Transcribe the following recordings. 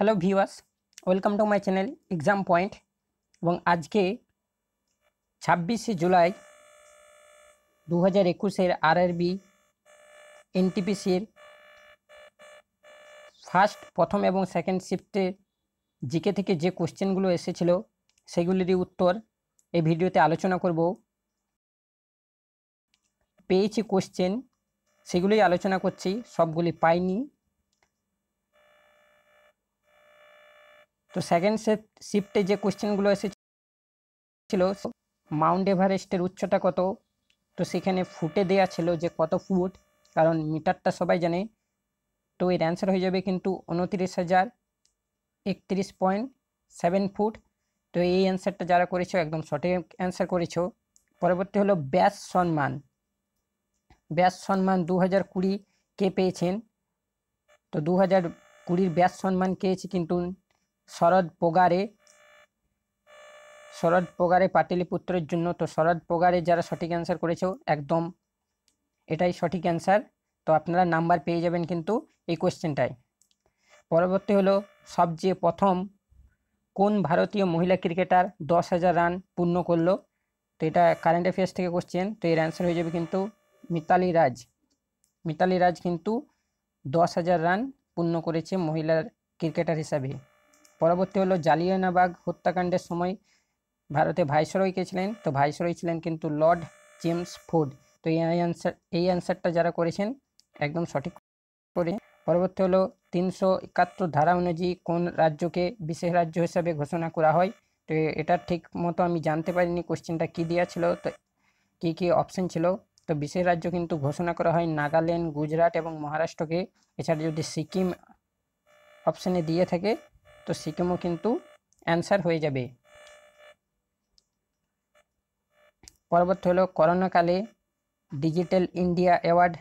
hello viewers welcome to my channel exam point এবং আজকে ছাব্বিশে জুলাই দু হাজার একুশের আর আর বি এনটিপিসির ফার্স্ট প্রথম এবং সেকেন্ড শিফটে জিকে থেকে যে কোশ্চেনগুলো এসেছিলো সেগুলিরই উত্তর এই ভিডিওতে আলোচনা করব পেয়েছি কোশ্চেন সেগুলোই আলোচনা করছি সবগুলি পাইনি তো সেকেন্ড শিফটে যে কোয়েশ্চেনগুলো এসেছিল মাউন্ট এভারেস্টের উচ্চতা কত তো সেখানে ফুটে দেয়া ছিল যে কত ফুট কারণ মিটারটা সবাই জানে তো এর অ্যান্সার হয়ে যাবে কিন্তু উনত্রিশ হাজার একত্রিশ পয়েন্ট সেভেন ফুট তো এই অ্যান্সারটা যারা করেছো একদম সঠিক অ্যান্সার করেছো পরবর্তী হলো ব্যাস সম্মান ব্যাস সম্মান দু হাজার কুড়ি কে পেয়েছেন তো দু হাজার কুড়ির ব্যাস সম্মান পেয়েছে কিন্তু শরদ পোগারে শরদ পোগারে পাটিলিপুত্রের জন্য তো শরদ পোগারে যারা সঠিক অ্যান্সার করেছে একদম এটাই সঠিক অ্যান্সার তো আপনারা নাম্বার পেয়ে যাবেন কিন্তু এই কোয়েশ্চেনটায় পরবর্তী হলো সবচেয়ে প্রথম কোন ভারতীয় মহিলা ক্রিকেটার দশ হাজার রান পূর্ণ করলো তো এটা কারেন্ট অ্যাফেয়ার্স থেকে কোশ্চেন তো এর অ্যান্সার হয়ে যাবে কিন্তু মিতালি রাজ মিতালি রাজ কিন্তু দশ হাজার রান পূর্ণ করেছে মহিলার ক্রিকেটার হিসাবে পরবর্তী হলো জালিয়ানাবাগ হত্যাকাণ্ডের সময় ভারতে ভাইসরয় কে ছিলেন তো ভাইসরয় ছিলেন কিন্তু লর্ড জেমস ফুড তো এই অ্যান্সার এই অ্যান্সারটা যারা করেছেন একদম সঠিক করে পরবর্তী হলো তিনশো একাত্তর ধারা অনুযায়ী কোন রাজ্যকে বিশেষ রাজ্য হিসাবে ঘোষণা করা হয় তো এটা ঠিক মতো আমি জানতে পারিনি কোশ্চেনটা কী দেওয়া ছিল তো কী কী অপশন ছিল তো বিশেষ রাজ্য কিন্তু ঘোষণা করা হয় নাগাল্যান্ড গুজরাট এবং মহারাষ্ট্রকে এছাড়া যদি সিকিম অপশানে দিয়ে থাকে তো সিকিমও কিন্তু অ্যান্সার হয়ে যাবে পরবর্তী হলো করোনাকালে ডিজিটাল ইন্ডিয়া অ্যাওয়ার্ড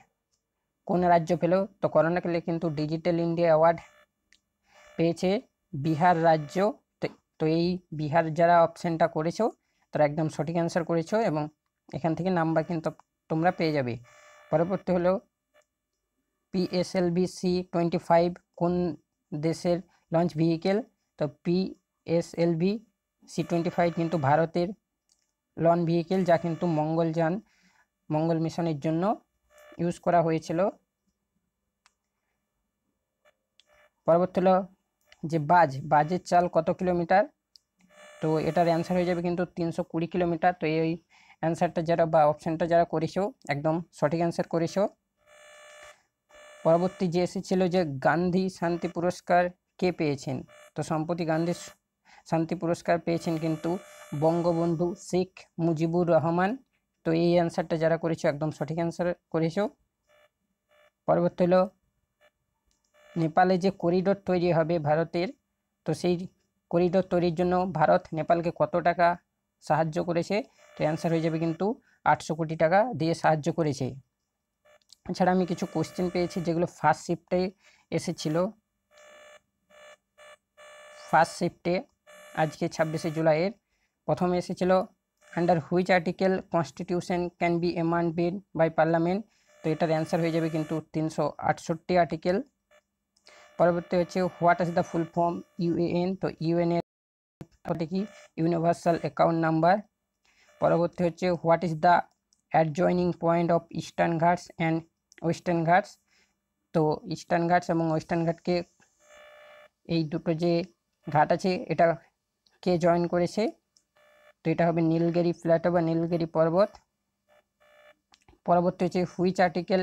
কোন রাজ্য পেল তো করোনাকালে কিন্তু ডিজিটাল ইন্ডিয়া অ্যাওয়ার্ড পেয়েছে বিহার রাজ্য তো এই বিহার যারা অপশানটা করেছো তারা একদম সঠিক অ্যান্সার করেছো এবং এখান থেকে নাম্বার কিন্তু তোমরা পেয়ে যাবে পরবর্তী হলো পিএসএলবি সি টোয়েন্টি ফাইভ কোন দেশের লঞ্চ ভেহিকেল তো পিএসএলভি সি টোয়েন্টি ফাইভ কিন্তু ভারতের লন ভেহিকেল যা কিন্তু মঙ্গলযান মঙ্গল মিশনের জন্য ইউজ করা হয়েছিল পরবর্তী হল যে বাজ বাজের চাল কত কিলোমিটার তো এটার অ্যান্সার হয়ে যাবে কিন্তু তিনশো কুড়ি কিলোমিটার তো এই অ্যান্সারটা যারা বা অপশানটা যারা করেছো একদম সঠিক অ্যান্সার করেছো পরবর্তী যে এসেছিল যে গান্ধী শান্তি পুরস্কার কে পেয়েছেন তো সম্প্রতি গান্ধী শান্তি পুরস্কার পেয়েছেন কিন্তু বঙ্গবন্ধু শেখ মুজিবুর রহমান তো এই অ্যান্সারটা যারা করেছো একদম সঠিক অ্যান্সার করেছো পরবর্তী হলো নেপালে যে করিডোর তৈরি হবে ভারতের তো সেই করিডোর তৈরির জন্য ভারত নেপালকে কত টাকা সাহায্য করেছে তো অ্যান্সার হয়ে যাবে কিন্তু আটশো কোটি টাকা দিয়ে সাহায্য করেছে এছাড়া আমি কিছু কোশ্চেন পেয়েছি যেগুলো ফার্স্ট শিফটে এসেছিলো ফার্স্ট শিফটে আজকে ছাব্বিশে জুলাইয়ের প্রথমে এসেছিল under which article constitution can be amended by parliament তো এটার অ্যান্সার হয়ে যাবে কিন্তু তিনশো আটষট্টি আর্টিকেল পরবর্তী হচ্ছে what is the full form UAN তো ইউএন এর কি ইউনিভার্সাল অ্যাকাউন্ট নাম্বার পরবর্তী হচ্ছে what is the adjoining point of eastern Ghats and western Ghats তো ইস্টার্ন ঘাটস এবং ওয়েস্টার্ন ঘাটকে এই দুটো যে ঘাট আছে এটা কে জয়েন করেছে তো এটা হবে নীলগিরি ফ্ল্যাট বা নীলগিরি পর্বত পরবর্তী হচ্ছে which article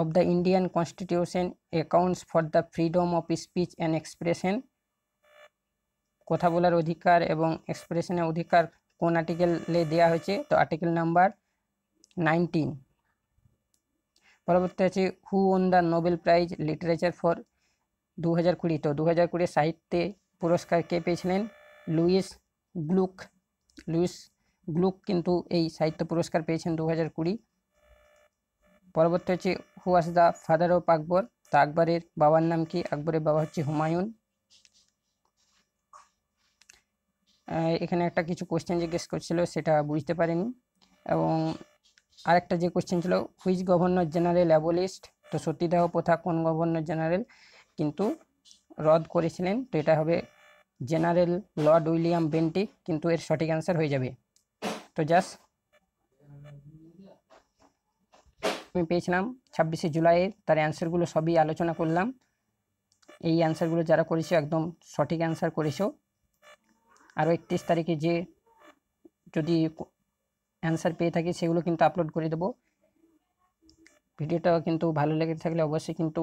of the Indian constitution accounts for the freedom of speech and expression কথা বলার অধিকার এবং এক্সপ্রেশনের অধিকার কোন আর্টিকেলে দেওয়া হয়েছে তো আর্টিকেল নাম্বার নাইনটিন পরবর্তী আছে who won the Nobel prize literature for দু হাজার কুড়ি তো দু হাজার কুড়ি সাহিত্যে পুরস্কার কে পেয়েছিলেন লুইস গ্লুক লুইস গ্লুক কিন্তু এই সাহিত্য পুরস্কার পেয়েছেন দু হাজার কুড়ি পরবর্তী হচ্ছে who the the father of Akbar তা আকবরের বাবার নাম কি আকবরের বাবা হচ্ছে হুমায়ুন এখানে একটা কিছু কোশ্চেন জিজ্ঞেস করছিল সেটা বুঝতে পারেনি এবং আরেকটা যে কোশ্চেন ছিল হুইজ গভর্নর জেনারেল অ্যাবোলিস্ট তো সত্যিদাহ প্রথা কোন গভর্নর জেনারেল কিন্তু রদ করেছিলেন তো এটা হবে জেনারেল লর্ড উইলিয়াম বেন্টি কিন্তু এর সঠিক অ্যান্সার হয়ে যাবে তো জাস্ট আমি পেয়েছিলাম ছাব্বিশে জুলাই তার অ্যান্সারগুলো সবই আলোচনা করলাম এই অ্যান্সারগুলো যারা করেছো একদম সঠিক অ্যান্সার করেছো আরও একত্রিশ তারিখে যে যদি অ্যান্সার পেয়ে থাকি সেগুলো কিন্তু আপলোড করে দেবো ভিডিওটা কিন্তু ভালো লেগে থাকলে অবশ্যই কিন্তু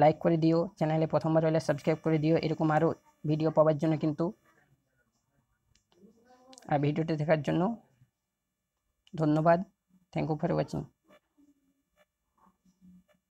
লাইক করে দিও চ্যানেলে প্রথমবার হলে সাবস্ক্রাইব করে দিও এরকম আরো ভিডিও পাওয়ার জন্য কিন্তু আর ভিডিওটি দেখার জন্য ধন্যবাদ থ্যাঙ্ক ইউ ফর ওয়াচিং